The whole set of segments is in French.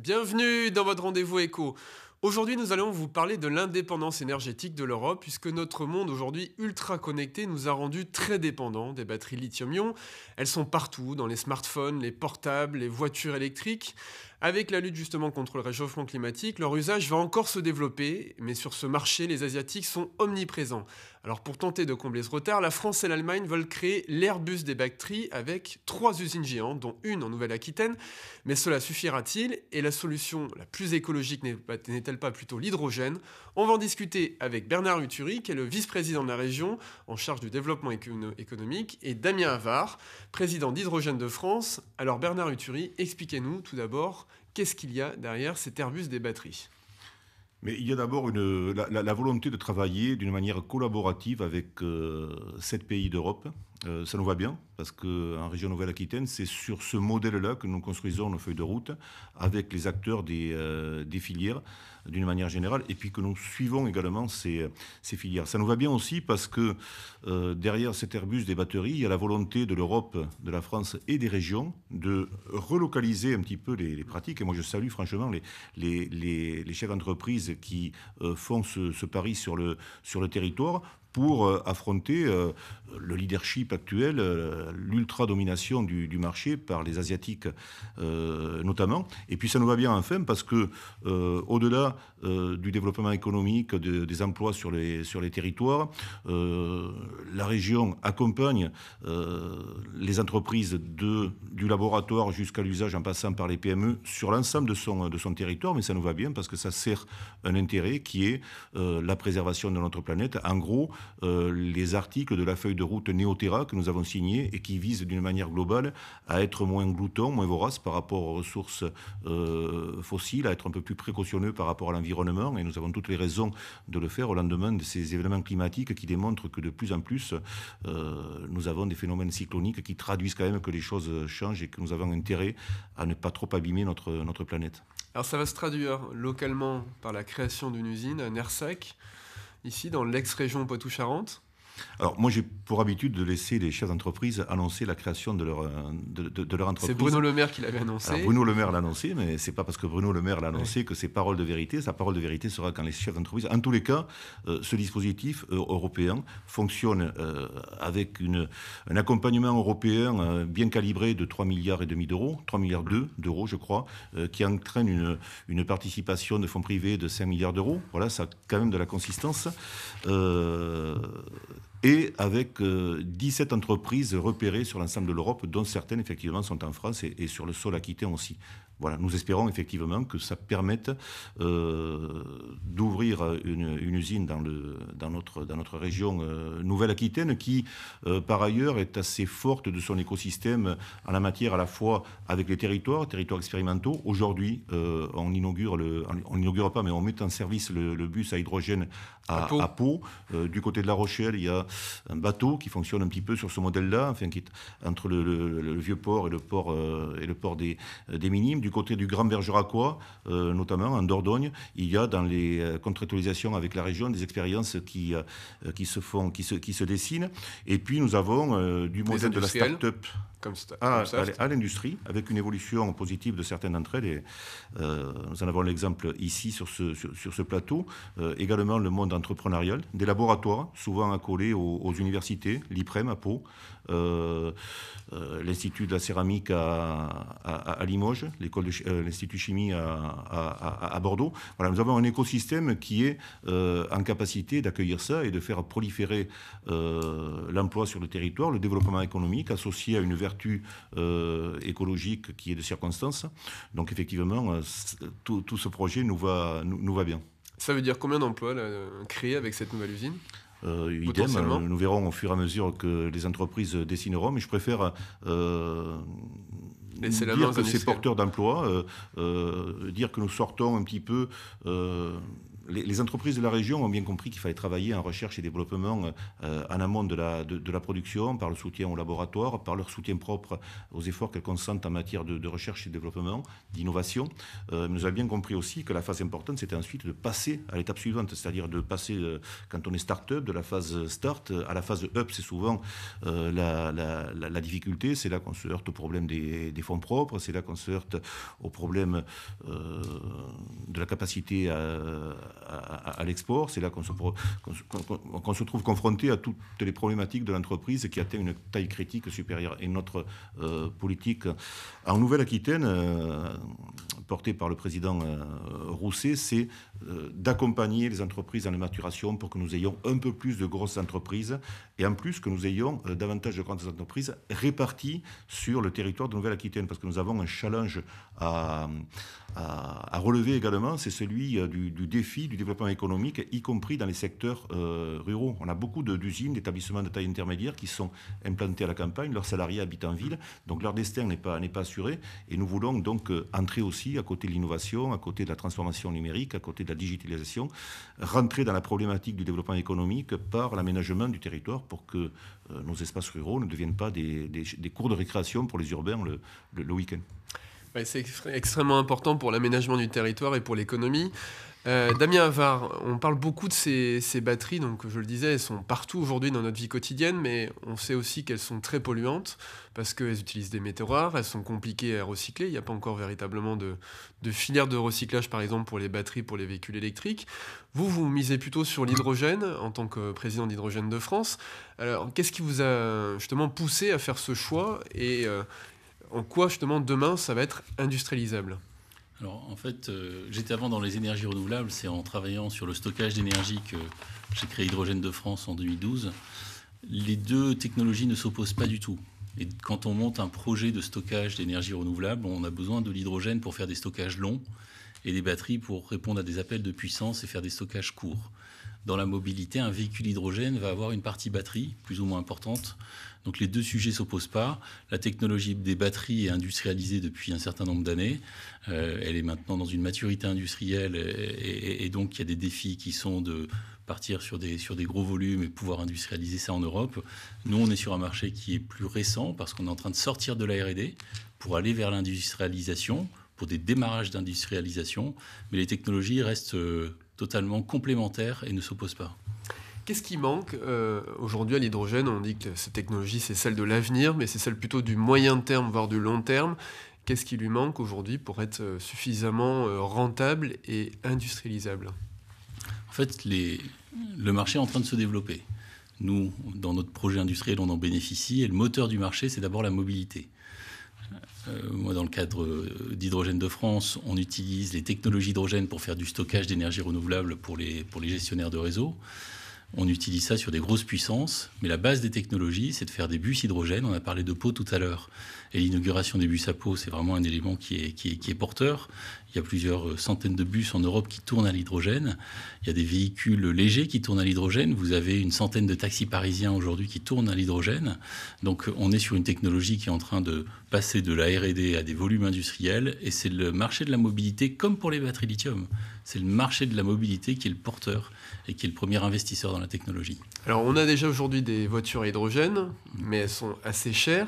Bienvenue dans votre rendez-vous éco. Aujourd'hui, nous allons vous parler de l'indépendance énergétique de l'Europe, puisque notre monde aujourd'hui ultra connecté nous a rendu très dépendants des batteries lithium-ion. Elles sont partout, dans les smartphones, les portables, les voitures électriques. Avec la lutte justement contre le réchauffement climatique, leur usage va encore se développer, mais sur ce marché, les Asiatiques sont omniprésents. Alors pour tenter de combler ce retard, la France et l'Allemagne veulent créer l'Airbus des batteries avec trois usines géantes, dont une en Nouvelle-Aquitaine. Mais cela suffira-t-il Et la solution la plus écologique n'est-elle pas plutôt l'hydrogène On va en discuter avec Bernard Uturi, qui est le vice-président de la région en charge du développement économique, et Damien Havard, président d'Hydrogène de France. Alors Bernard Uturi, expliquez-nous tout d'abord qu'est-ce qu'il y a derrière cet Airbus des batteries mais il y a d'abord la, volonté de travailler d'une manière collaborative avec euh, sept pays d'Europe, euh, ça nous va bien, parce qu'en région Nouvelle-Aquitaine, c'est sur ce modèle-là que nous construisons nos feuilles de route avec les acteurs des, euh, filières d'une manière générale, et puis que nous suivons également ces, filières. Ça nous va bien aussi parce que euh, derrière cet Airbus des batteries, il y a la volonté de l'Europe, de la France et des régions de relocaliser un petit peu les, pratiques. Et moi, je salue franchement les, chefs d'entreprise qui font ce, pari sur le territoire pour euh, affronter euh, le leadership actuel, euh, l'ultra-domination du, marché par les Asiatiques notamment. Et puis ça nous va bien enfin parce que au-delà du développement économique, des emplois sur les, sur les territoires, la région accompagne les entreprises de, du laboratoire jusqu'à l'usage en passant par les PME sur l'ensemble de son, de son territoire, mais ça nous va bien parce que ça sert un intérêt qui est la préservation de notre planète. En gros, euh, les articles de la feuille de route Néoterra que nous avons signé et qui visent d'une manière globale à être moins glouton, moins vorace par rapport aux ressources euh, fossiles, à être un peu plus précautionneux par rapport à l'environnement. Et nous avons toutes les raisons de le faire au lendemain de ces événements climatiques qui démontrent que de plus en plus, euh, nous avons des phénomènes cycloniques qui traduisent quand même que les choses changent et que nous avons intérêt à ne pas trop abîmer notre, notre planète. Alors ça va se traduire localement par la création d'une usine Nersac ici dans l'ex-région Poitou-Charentes. Alors, moi, j'ai pour habitude de laisser les chefs d'entreprise annoncer la création de leur, euh, de, leur entreprise. C'est Bruno Le Maire qui l'avait annoncé. Bruno Le Maire l'a annoncé, mais c'est pas parce que Bruno Le Maire l'a annoncé que c'est paroles de vérité. Sa parole de vérité sera quand les chefs d'entreprise. En tous les cas, euh, ce dispositif euh, européen fonctionne avec une, un accompagnement européen bien calibré de 3,5 milliards d'euros, 3 milliards d'euros, je crois, qui entraîne une, une, participation de fonds privés de 5 milliards d'euros. Voilà, ça a quand même de la consistance et avec 17 euh, entreprises repérées sur l'ensemble de l'Europe, dont certaines effectivement sont en France et, et sur le sol aquitain aussi. Voilà, nous espérons effectivement que ça permette euh, d'ouvrir une, usine dans, notre, région euh, Nouvelle-Aquitaine, qui euh, par ailleurs est assez forte de son écosystème en la matière à la fois avec les territoires, territoires expérimentaux. Aujourd'hui, on inaugure on n'inaugure pas, mais on met en service le, bus à hydrogène à, Pau. du côté de La Rochelle, il y a un bateau qui fonctionne un petit peu sur ce modèle-là, enfin qui est entre le, vieux port et le port des, minimes côté du Grand Bergeracois, euh, notamment en Dordogne, il y a dans les euh, contractualisations avec la région des expériences qui, euh, qui se font, qui se, qui se dessinent. Et puis nous avons du modèle de la start-up ah, à, l'industrie, avec une évolution positive de certaines d'entre elles. nous en avons l'exemple ici sur ce, sur, ce plateau. également le monde entrepreneurial, des laboratoires souvent accolés aux, universités, l'IPREM à Pau, l'Institut de la céramique à, à Limoges, l'école de l'Institut Chimie euh, à, Bordeaux. Voilà, nous avons un écosystème qui est euh, en capacité d'accueillir ça et de faire proliférer euh, l'emploi sur le territoire, le développement économique associé à une vertu écologique qui est de circonstance. Donc effectivement, tout, ce projet nous va, nous, nous va bien. Ça veut dire combien d'emplois créés avec cette nouvelle usine euh, idem, euh, nous verrons au fur et à mesure que les entreprises dessineront, mais je préfère euh, dire que ces porteurs d'emploi, dire que nous sortons un petit peu les, entreprises de la région ont bien compris qu'il fallait travailler en recherche et développement euh, en amont de la, de, la, production, par le soutien aux laboratoires, par leur soutien propre aux efforts qu'elles consentent en matière de, recherche et développement, d'innovation. Euh, nous avons bien compris aussi que la phase importante, c'était ensuite de passer à l'étape suivante, c'est-à-dire de passer, euh, quand on est start-up, de la phase start à la phase up. C'est souvent la, la, difficulté, c'est là qu'on se heurte au problème des, fonds propres, c'est là qu'on se heurte au problème de la capacité à à, l'export. C'est là qu'on se, se, trouve confronté à toutes les problématiques de l'entreprise qui atteint une taille critique supérieure. Et notre euh, politique en Nouvelle-Aquitaine, euh, porté par le président euh, Rousset, c'est euh, d'accompagner les entreprises dans maturation maturation pour que nous ayons un peu plus de grosses entreprises et en plus que nous ayons euh, davantage de grandes entreprises réparties sur le territoire de Nouvelle-Aquitaine, parce que nous avons un challenge à, relever également, c'est celui du, défi du développement économique, y compris dans les secteurs ruraux. On a beaucoup d'usines, d'établissements de taille intermédiaire qui sont implantés à la campagne, leurs salariés habitent en ville, donc leur destin n'est pas, pas assuré, et nous voulons donc entrer aussi à côté de l'innovation, à côté de la transformation numérique, à côté de la digitalisation, rentrer dans la problématique du développement économique par l'aménagement du territoire pour que euh, nos espaces ruraux ne deviennent pas des, cours de récréation pour les urbains le, week-end. c'est extrêmement important pour l'aménagement du territoire et pour l'économie. Euh, Damien Avard, on parle beaucoup de ces, batteries, donc je le disais, elles sont partout aujourd'hui dans notre vie quotidienne, mais on sait aussi qu'elles sont très polluantes parce qu'elles utilisent des métaux rares, elles sont compliquées à recycler, il n'y a pas encore véritablement de, filière de recyclage par exemple pour les batteries, pour les véhicules électriques. Vous, vous misez plutôt sur l'hydrogène en tant que président d'Hydrogène de France. Alors qu'est-ce qui vous a justement poussé à faire ce choix et euh, en quoi justement demain ça va être industrialisable alors en fait, euh, j'étais avant dans les énergies renouvelables, c'est en travaillant sur le stockage d'énergie que j'ai créé Hydrogène de France en 2012. Les deux technologies ne s'opposent pas du tout. Et quand on monte un projet de stockage d'énergie renouvelable, on a besoin de l'hydrogène pour faire des stockages longs et des batteries pour répondre à des appels de puissance et faire des stockages courts dans la mobilité, un véhicule hydrogène va avoir une partie batterie, plus ou moins importante. Donc les deux sujets s'opposent pas. La technologie des batteries est industrialisée depuis un certain nombre d'années. Euh, elle est maintenant dans une maturité industrielle et, donc il y a des défis qui sont de partir sur des, sur des gros volumes et pouvoir industrialiser ça en Europe. Nous, on est sur un marché qui est plus récent parce qu'on est en train de sortir de la RD pour aller vers l'industrialisation, pour des démarrages d'industrialisation. Mais les technologies restent euh, totalement complémentaires et ne s'opposent pas. Qu'est-ce qui manque euh, aujourd'hui à l'hydrogène On dit que cette technologie, c'est celle de l'avenir, mais c'est celle plutôt du moyen terme, voire du long terme. Qu'est-ce qui lui manque aujourd'hui pour être euh, suffisamment euh, rentable et industrialisable En fait, le marché est en train de se développer. Nous, dans notre projet industriel, on en bénéficie, et le moteur du marché, c'est d'abord la mobilité. Euh, moi, dans le cadre euh, d'Hydrogène de France, on utilise les technologies hydrogène pour faire du stockage d'énergie renouvelable pour les, gestionnaires de réseau. On utilise ça sur des grosses puissances, mais la base des technologies, c'est de faire des bus hydrogène. On a parlé de peau tout à l'heure. Et l'inauguration des bus à peau, c'est vraiment un élément qui est porteur. Il y a plusieurs euh, centaines de bus en Europe qui tournent à l'hydrogène. Il y a des véhicules légers qui tournent à l'hydrogène. Vous avez une centaine de taxis parisiens aujourd'hui qui tournent à l'hydrogène. Donc euh, on est sur une technologie qui est en train de passer de la RD à des volumes industriels. Et c'est le marché de la mobilité, comme pour les batteries lithium. C'est le marché de la mobilité qui est le porteur et qui est le premier investisseur dans la technologie. Alors on a déjà aujourd'hui des voitures à hydrogène, mais elles sont assez chères.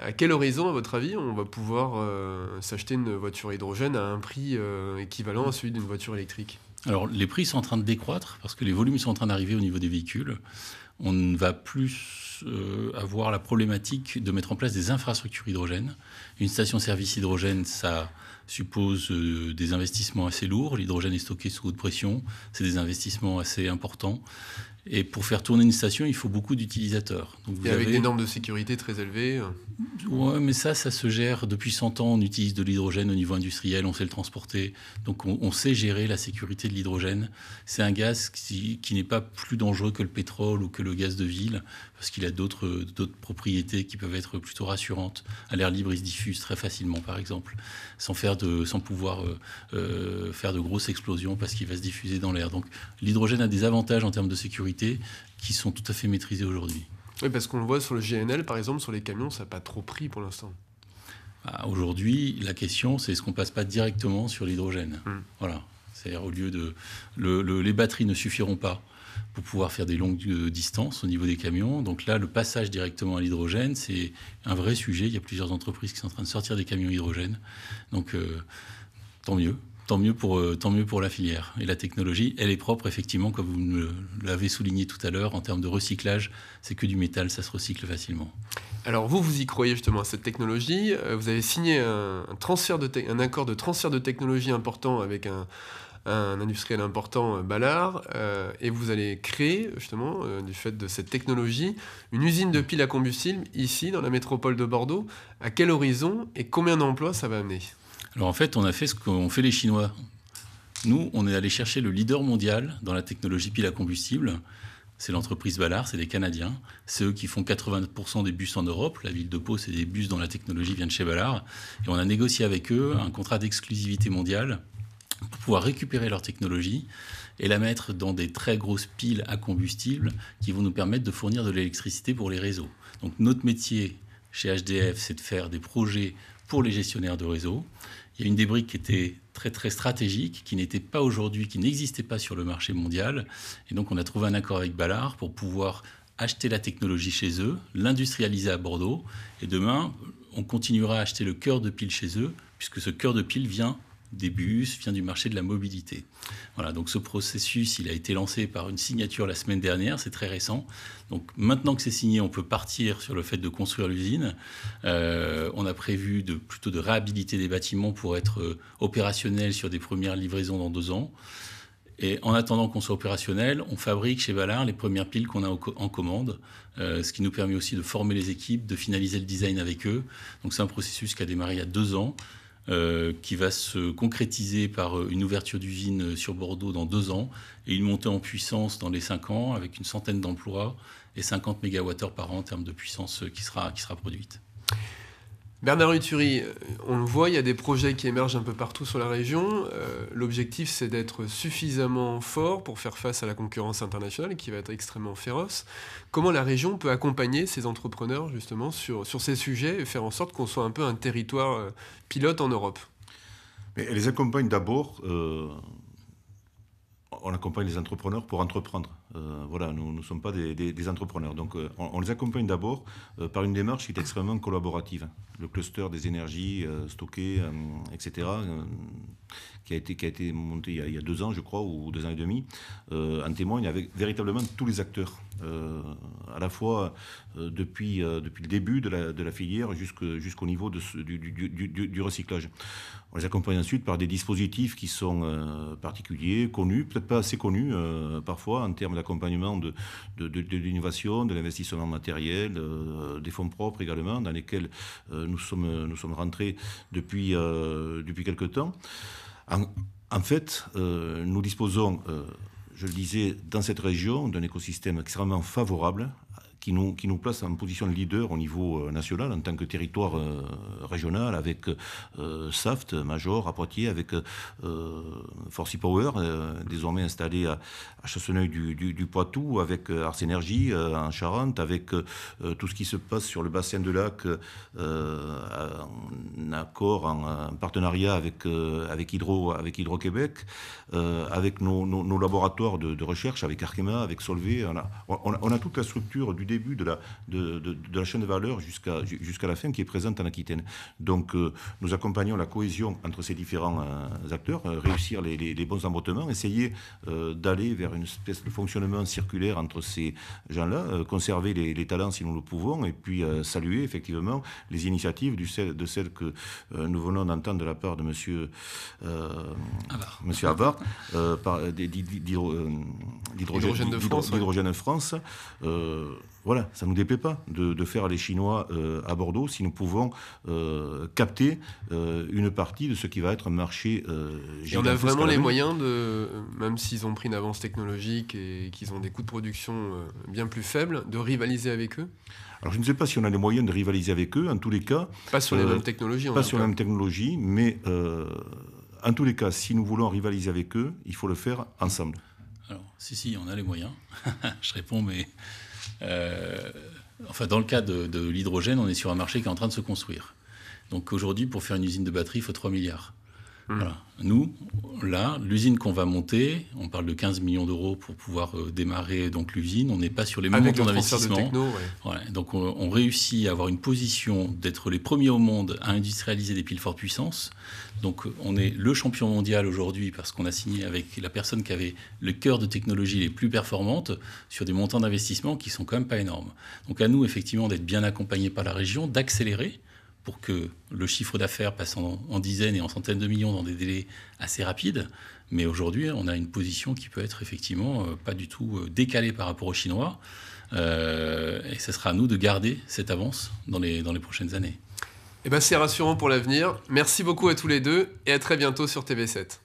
À quelle horizon, à votre avis, on va pouvoir euh, s'acheter une voiture hydrogène à un prix euh, équivalent à celui d'une voiture électrique Alors, les prix sont en train de décroître parce que les volumes sont en train d'arriver au niveau des véhicules on ne va plus euh, avoir la problématique de mettre en place des infrastructures hydrogènes. Une station-service hydrogène, ça suppose euh, des investissements assez lourds. L'hydrogène est stocké sous haute pression, c'est des investissements assez importants. Et pour faire tourner une station, il faut beaucoup d'utilisateurs. Et avec des normes de sécurité très élevées Oui, mais ça, ça se gère. Depuis 100 ans, on utilise de l'hydrogène au niveau industriel, on sait le transporter. Donc on, sait gérer la sécurité de l'hydrogène. C'est un gaz qui, qui n'est pas plus dangereux que le pétrole ou que le gaz de ville, parce qu'il a d'autres propriétés qui peuvent être plutôt rassurantes. À l'air libre, il se diffuse très facilement, par exemple, sans, faire de, sans pouvoir euh, euh, faire de grosses explosions, parce qu'il va se diffuser dans l'air. Donc l'hydrogène a des avantages en termes de sécurité qui sont tout à fait maîtrisés aujourd'hui. Oui, parce qu'on le voit sur le GNL, par exemple, sur les camions, ça n'a pas trop pris pour l'instant. Bah, aujourd'hui, la question, c'est est-ce qu'on passe pas directement sur l'hydrogène hmm. Voilà. C'est-à-dire, au lieu de. les batteries ne suffiront pas pour pouvoir faire des longues euh, distances au niveau des camions. Donc là, le passage directement à l'hydrogène, c'est un vrai sujet. Il y a plusieurs entreprises qui sont en train de sortir des camions hydrogène. Donc euh, tant mieux. Tant mieux, pour, euh, tant mieux pour la filière. Et la technologie, elle est propre, effectivement, comme vous l'avez souligné tout à l'heure, en termes de recyclage, c'est que du métal, ça se recycle facilement. Alors vous, vous y croyez justement à cette technologie. Vous avez signé un transfert de un accord de transfert de technologie important avec un, un industriel important, euh, Ballard, euh, et vous allez créer, justement, euh, du fait de cette technologie, une usine de piles à combustible ici, dans la métropole de Bordeaux. À quel horizon et combien d'emplois ça va amener Alors en fait, on a fait ce qu'ont fait les Chinois. Nous, on est allé chercher le leader mondial dans la technologie pile à combustible. C'est l'entreprise Ballard, c'est les Canadiens. C'est eux qui font 80% des bus en Europe. La ville de Pau, c'est des bus dont la technologie vient de chez Ballard. Et on a négocié avec eux un contrat d'exclusivité mondiale pour pouvoir récupérer leur technologie et la mettre dans des très grosses piles à combustible qui vont nous permettre de fournir de l'électricité pour les réseaux. Donc notre métier chez HDF, c'est de faire des projets pour les gestionnaires de réseaux. Il y a une des qui était très très stratégique, qui n'était pas aujourd'hui, qui n'existait pas sur le marché mondial. Et donc on a trouvé un accord avec Ballard pour pouvoir acheter la technologie chez eux, l'industrialiser à Bordeaux. Et demain, on continuera à acheter le cœur de pile chez eux, puisque ce cœur de pile vient des bus, vient du marché de la mobilité. Voilà, donc ce processus, il a été lancé par une signature la semaine dernière, c'est très récent. Donc maintenant que c'est signé, on peut partir sur le fait de construire l'usine. Euh, on a prévu de, plutôt de réhabiliter des bâtiments pour être euh, opérationnel sur des premières livraisons dans deux ans. Et en attendant qu'on soit opérationnel, on fabrique chez Valar les premières piles qu'on a en commande, euh, ce qui nous permet aussi de former les équipes, de finaliser le design avec eux. Donc c'est un processus qui a démarré il y a deux ans euh, qui va se concrétiser par euh, une ouverture d'usine euh, sur Bordeaux dans deux ans et une montée en puissance dans les cinq ans avec une centaine d'emplois et 50 MWh par an en termes de puissance qui sera, qui sera produite. Bernard Uturi, euh, on le voit, il y a des projets qui émergent un peu partout sur la région. Euh, l'objectif, c'est d'être suffisamment fort pour faire face à la concurrence internationale qui va être extrêmement féroce. Comment la région peut accompagner ces entrepreneurs justement sur, sur ces sujets et faire en sorte qu'on soit un peu un territoire euh, pilote en Europe Mais Elle les accompagne d'abord, on accompagne les entrepreneurs pour entreprendre. Euh, voilà, nous ne sommes pas des, entrepreneurs. Donc, euh, on, les accompagne d'abord euh, par une démarche qui est extrêmement collaborative. Le cluster des énergies stockées, etc., qui, a été, qui a été monté il y a, deux ans, je crois, ou deux ans et demi, en témoigne avec véritablement tous les acteurs, à la fois depuis, depuis le début de la, de la filière jusqu'au niveau de, du, du, recyclage. On les accompagne ensuite par des dispositifs qui sont particuliers, connus, peut-être pas assez connus parfois en termes l'accompagnement de, l'innovation, de l'investissement matériel, euh, des fonds propres également, dans lesquels euh, nous, sommes, nous sommes rentrés depuis, euh, depuis quelque temps. en fait, nous disposons je le disais, dans cette région, d'un écosystème extrêmement favorable qui nous, qui nous place en position de leader au niveau euh, national en tant que territoire euh, régional avec euh, Saft, Major, à Poitiers, avec Forcy Power, désormais installé à, chassonneuil Chasseneuil du, Poitou, avec Ars en Charente, avec tout ce qui se passe sur le bassin de lac, en accord, en, partenariat avec, avec Hydro avec Hydro-Québec, avec nos, laboratoires de, recherche, avec Arkema, avec Solvay. On a, toute la structure du début de la, de, la chaîne de valeur jusqu'à jusqu'à la fin qui est présente en Aquitaine. Donc euh, nous accompagnons la cohésion entre ces différents euh, acteurs, euh, réussir les, bons embottements, essayer d'aller vers une espèce de fonctionnement circulaire entre ces gens-là, conserver les, talents si nous le pouvons, et puis saluer effectivement les initiatives de celles que nous venons d'entendre de la part de monsieur, Avar, monsieur d'hydrogène de France. Voilà, ça ne nous déplaît pas de, faire les Chinois euh, à Bordeaux si nous pouvons euh, capter euh, une partie de ce qui va être un marché Et on a vraiment les moyens de, même s'ils ont pris une avance technologique et qu'ils ont des coûts de production bien plus faibles, de rivaliser avec eux alors je ne sais pas si on a les moyens de rivaliser avec eux, en tous les cas. Pas sur les mêmes technologies. Pas sur les mêmes technologies, mais en tous les cas, si nous voulons rivaliser avec eux, il faut le faire ensemble. Alors, si, si, on a les moyens. je réponds, mais euh, enfin, dans le cas de, de l'hydrogène, on est sur un marché qui est en train de se construire. Donc aujourd'hui, pour faire une usine de batterie, il faut 3 milliards. Mmh. Nous, là, l'usine qu'on va monter, on parle de 15 millions d'euros pour pouvoir euh, démarrer donc l'usine. On n'est pas sur les mêmes montants d'investissement. ouais. Donc on, réussit à avoir une position d'être les premiers au monde à industrialiser des piles fortes puissance. Donc on est le champion mondial aujourd'hui parce qu'on a signé avec la personne qui avait le cœur de technologie les plus performantes sur des montants d'investissement qui sont quand même pas énormes. Donc à nous effectivement d'être bien accompagnés par la région, d'accélérer pour que le chiffre d'affaires passe en, dizaines et en centaines de millions dans des délais assez rapides. Mais aujourd'hui, on a une position qui peut être effectivement euh, pas du tout euh, décalée par rapport aux Chinois. Euh, et ce sera à nous de garder cette avance dans les, dans les prochaines années. Eh ben, c'est rassurant pour l'avenir. Merci beaucoup à tous les deux et à très bientôt sur TV7.